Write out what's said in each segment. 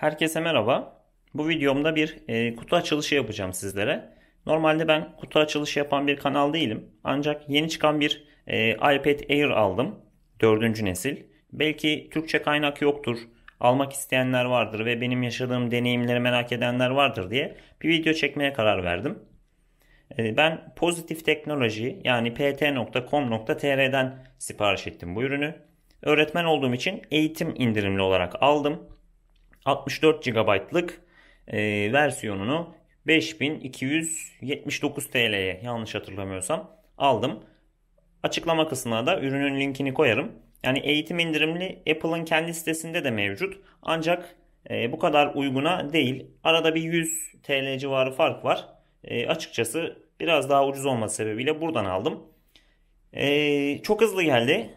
Herkese merhaba. Bu videomda bir e, kutu açılışı yapacağım sizlere. Normalde ben kutu açılışı yapan bir kanal değilim. Ancak yeni çıkan bir e, iPad Air aldım. Dördüncü nesil. Belki Türkçe kaynak yoktur. Almak isteyenler vardır ve benim yaşadığım deneyimleri merak edenler vardır diye bir video çekmeye karar verdim. E, ben Pozitif Teknoloji yani pt.com.tr'den sipariş ettim bu ürünü. Öğretmen olduğum için eğitim indirimli olarak aldım. 64 GB'lık e, versiyonunu 5279 TL'ye yanlış hatırlamıyorsam aldım. Açıklama kısmına da ürünün linkini koyarım. Yani eğitim indirimli Apple'ın kendi sitesinde de mevcut. Ancak e, bu kadar uyguna değil. Arada bir 100 TL civarı fark var. E, açıkçası biraz daha ucuz olması sebebiyle buradan aldım. E, çok hızlı geldi.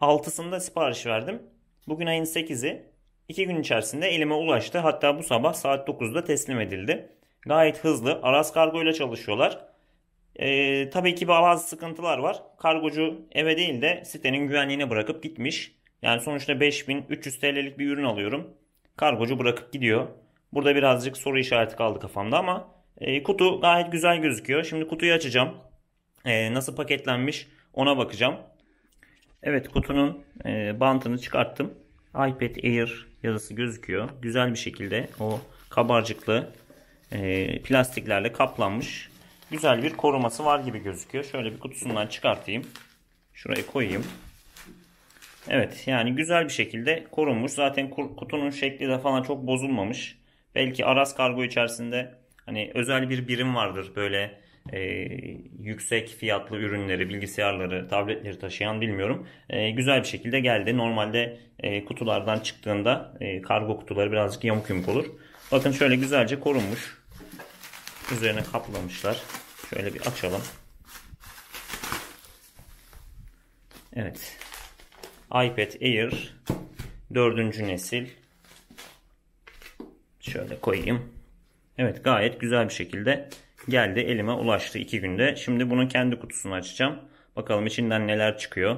6'sında sipariş verdim. Bugün ayın 8'i. İki gün içerisinde elime ulaştı. Hatta bu sabah saat 9'da teslim edildi. Gayet hızlı. Aras Kargo ile çalışıyorlar. Ee, tabii ki bazı sıkıntılar var. Kargocu eve değil de sitenin güvenliğine bırakıp gitmiş. Yani sonuçta 5300 TL'lik bir ürün alıyorum. Kargocu bırakıp gidiyor. Burada birazcık soru işareti kaldı kafamda ama e, kutu gayet güzel gözüküyor. Şimdi kutuyu açacağım. E, nasıl paketlenmiş ona bakacağım. Evet kutunun e, bantını çıkarttım. iPad Air yazısı gözüküyor. Güzel bir şekilde o kabarcıklı e, plastiklerle kaplanmış güzel bir koruması var gibi gözüküyor. Şöyle bir kutusundan çıkartayım. Şuraya koyayım. Evet yani güzel bir şekilde korunmuş. Zaten kutunun şekli de falan çok bozulmamış. Belki Aras Kargo içerisinde hani özel bir birim vardır böyle e, yüksek fiyatlı ürünleri, bilgisayarları, tabletleri taşıyan bilmiyorum. E, güzel bir şekilde geldi. Normalde e, kutulardan çıktığında e, kargo kutuları birazcık yamuk yumuk olur. Bakın şöyle güzelce korunmuş. Üzerine kaplamışlar. Şöyle bir açalım. Evet. iPad Air 4. nesil. Şöyle koyayım. Evet gayet güzel bir şekilde Geldi elime ulaştı iki günde. Şimdi bunun kendi kutusunu açacağım. Bakalım içinden neler çıkıyor.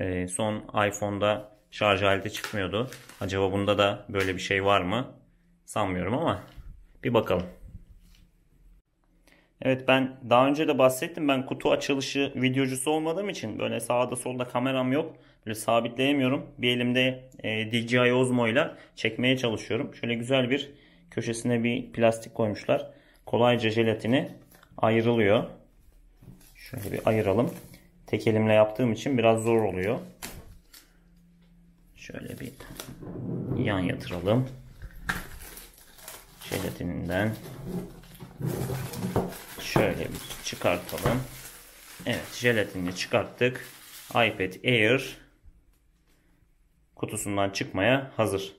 E, son iPhone'da şarj aleti çıkmıyordu. Acaba bunda da böyle bir şey var mı? Sanmıyorum ama bir bakalım. Evet ben daha önce de bahsettim. Ben kutu açılışı videocusu olmadığım için böyle sağda solda kameram yok. Böyle sabitleyemiyorum. Bir elimde e, DJI Osmo ile çekmeye çalışıyorum. Şöyle güzel bir köşesine bir plastik koymuşlar kolayca jelatini ayrılıyor. Şöyle bir ayıralım. Tek elimle yaptığım için biraz zor oluyor. Şöyle bir yan yatıralım. Jelatininden şöyle bir çıkartalım. Evet jelatini çıkarttık. iPad Air kutusundan çıkmaya hazır.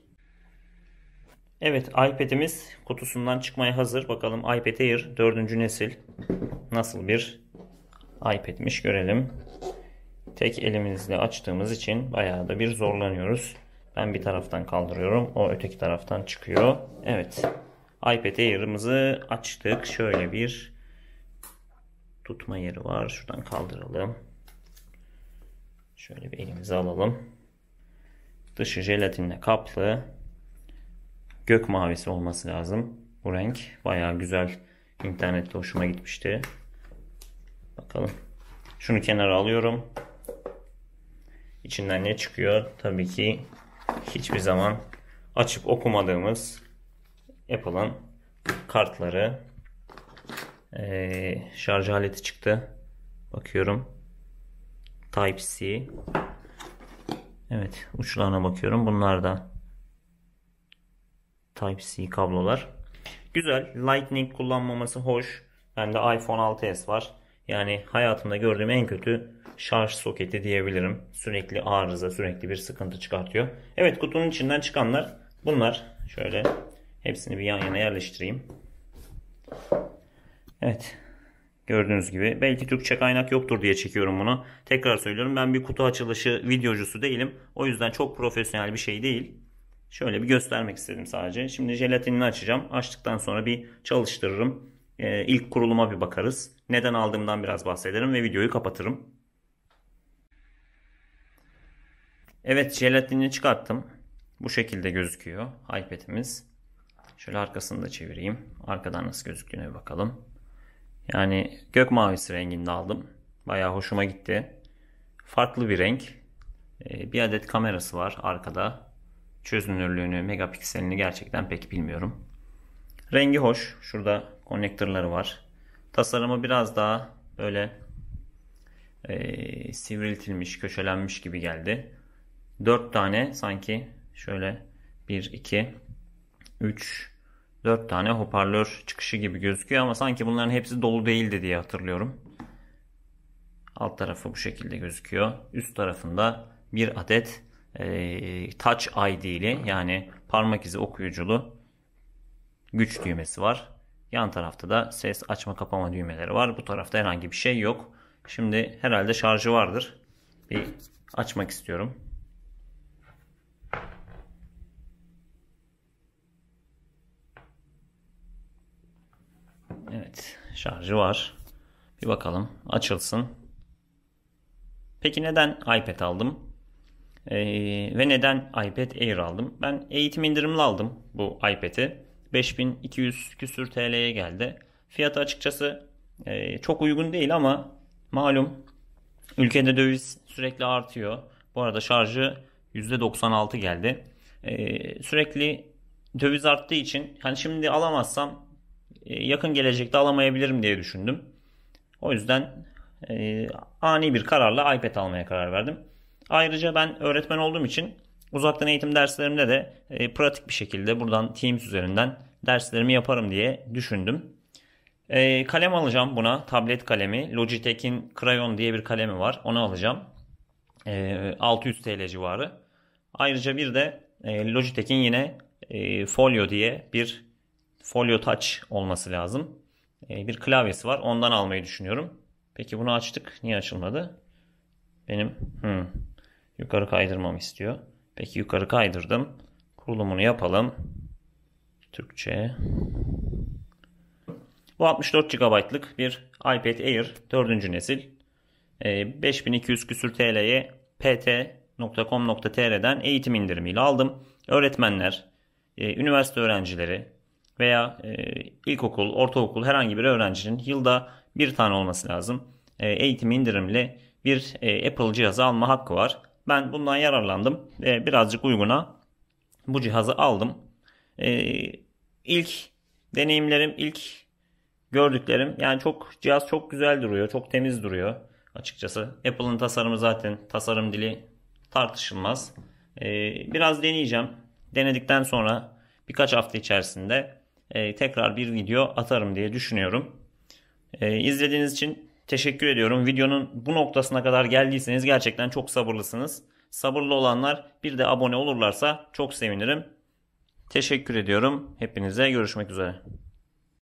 Evet iPad'imiz kutusundan çıkmaya hazır. Bakalım iPad Air 4. nesil nasıl bir iPad'miş görelim. Tek elimizle açtığımız için bayağı da bir zorlanıyoruz. Ben bir taraftan kaldırıyorum. O öteki taraftan çıkıyor. Evet. iPad Air'ımızı açtık. Şöyle bir tutma yeri var. Şuradan kaldıralım. Şöyle bir elimize alalım. Dışı jelatinle kaplı. Gök mavisi olması lazım. Bu renk baya güzel. İnternette hoşuma gitmişti. Bakalım. Şunu kenara alıyorum. İçinden ne çıkıyor? Tabii ki hiçbir zaman açıp okumadığımız Apple'ın kartları ee, şarj aleti çıktı. Bakıyorum. Type-C. Evet uçlarına bakıyorum. Bunlar da Type-C kablolar. Güzel. Lightning kullanmaması hoş. Bende iPhone 6s var. Yani hayatımda gördüğüm en kötü şarj soketi diyebilirim. Sürekli arıza, sürekli bir sıkıntı çıkartıyor. Evet kutunun içinden çıkanlar bunlar. Şöyle hepsini bir yan yana yerleştireyim. Evet. Gördüğünüz gibi. Belki Türkçe kaynak yoktur diye çekiyorum bunu. Tekrar söylüyorum. Ben bir kutu açılışı videocusu değilim. O yüzden çok profesyonel bir şey değil. Şöyle bir göstermek istedim sadece. Şimdi jelatinini açacağım. Açtıktan sonra bir çalıştırırım. Ee, ilk kuruluma bir bakarız. Neden aldığımdan biraz bahsederim ve videoyu kapatırım. Evet jelatinini çıkarttım. Bu şekilde gözüküyor iPad'imiz. Şöyle arkasını da çevireyim. Arkadan nasıl gözüktüğüne bir bakalım. Yani gök mavisi renginde aldım. Bayağı hoşuma gitti. Farklı bir renk. Ee, bir adet kamerası var arkada çözünürlüğünü, megapikselini gerçekten pek bilmiyorum. Rengi hoş. Şurada konnektörleri var. Tasarımı biraz daha böyle e, sivriltilmiş, köşelenmiş gibi geldi. 4 tane sanki şöyle 1, 2, 3, 4 tane hoparlör çıkışı gibi gözüküyor ama sanki bunların hepsi dolu değildi diye hatırlıyorum. Alt tarafı bu şekilde gözüküyor. Üst tarafında bir adet e, Touch ID'li yani parmak izi okuyuculu güç düğmesi var. Yan tarafta da ses açma kapama düğmeleri var. Bu tarafta herhangi bir şey yok. Şimdi herhalde şarjı vardır. Bir açmak istiyorum. Evet şarjı var. Bir bakalım açılsın. Peki neden iPad aldım? Ee, ve neden iPad Air aldım? Ben eğitim indirimli aldım bu iPad'i. 5200 küsür TL'ye geldi. Fiyatı açıkçası e, çok uygun değil ama malum ülkede döviz sürekli artıyor. Bu arada şarjı %96 geldi. E, sürekli döviz arttığı için hani şimdi alamazsam e, yakın gelecekte alamayabilirim diye düşündüm. O yüzden e, ani bir kararla iPad almaya karar verdim. Ayrıca ben öğretmen olduğum için uzaktan eğitim derslerimde de e, pratik bir şekilde buradan Teams üzerinden derslerimi yaparım diye düşündüm. E, kalem alacağım buna. Tablet kalemi. Logitech'in Crayon diye bir kalemi var. Onu alacağım. E, 600 TL civarı. Ayrıca bir de e, Logitech'in yine e, Folio diye bir Folio Touch olması lazım. E, bir klavyesi var. Ondan almayı düşünüyorum. Peki bunu açtık. Niye açılmadı? Benim hmm, Yukarı kaydırmamı istiyor. Peki yukarı kaydırdım. Kurulumunu yapalım. Türkçe. Bu 64 GB'lık bir iPad Air 4. nesil. E, ee, 5200 küsür TL'ye pt.com.tr'den eğitim indirimiyle aldım. Öğretmenler, e, üniversite öğrencileri veya e, ilkokul, ortaokul herhangi bir öğrencinin yılda bir tane olması lazım. E, eğitim indirimli bir Apple cihazı alma hakkı var. Ben bundan yararlandım. E, birazcık uyguna bu cihazı aldım. Ee, ilk deneyimlerim, ilk gördüklerim yani çok cihaz çok güzel duruyor. Çok temiz duruyor açıkçası. Apple'ın tasarımı zaten tasarım dili tartışılmaz. Ee, biraz deneyeceğim. Denedikten sonra birkaç hafta içerisinde e, tekrar bir video atarım diye düşünüyorum. Ee, izlediğiniz için Teşekkür ediyorum. Videonun bu noktasına kadar geldiyseniz gerçekten çok sabırlısınız. Sabırlı olanlar bir de abone olurlarsa çok sevinirim. Teşekkür ediyorum. Hepinize görüşmek üzere.